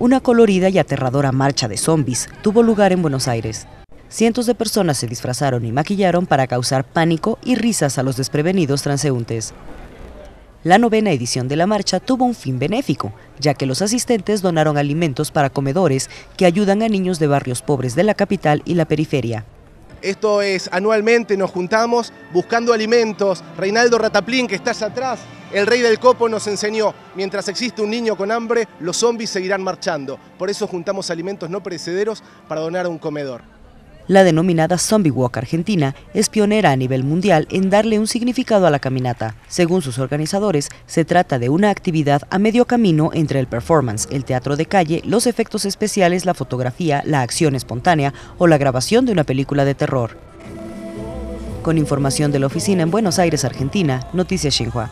Una colorida y aterradora marcha de zombies tuvo lugar en Buenos Aires. Cientos de personas se disfrazaron y maquillaron para causar pánico y risas a los desprevenidos transeúntes. La novena edición de la marcha tuvo un fin benéfico, ya que los asistentes donaron alimentos para comedores que ayudan a niños de barrios pobres de la capital y la periferia. Esto es anualmente, nos juntamos buscando alimentos. Reinaldo Rataplín, que estás atrás, el rey del copo nos enseñó, mientras existe un niño con hambre, los zombies seguirán marchando. Por eso juntamos alimentos no perecederos para donar a un comedor. La denominada Zombie Walk Argentina es pionera a nivel mundial en darle un significado a la caminata. Según sus organizadores, se trata de una actividad a medio camino entre el performance, el teatro de calle, los efectos especiales, la fotografía, la acción espontánea o la grabación de una película de terror. Con información de la oficina en Buenos Aires, Argentina, Noticias Xinhua.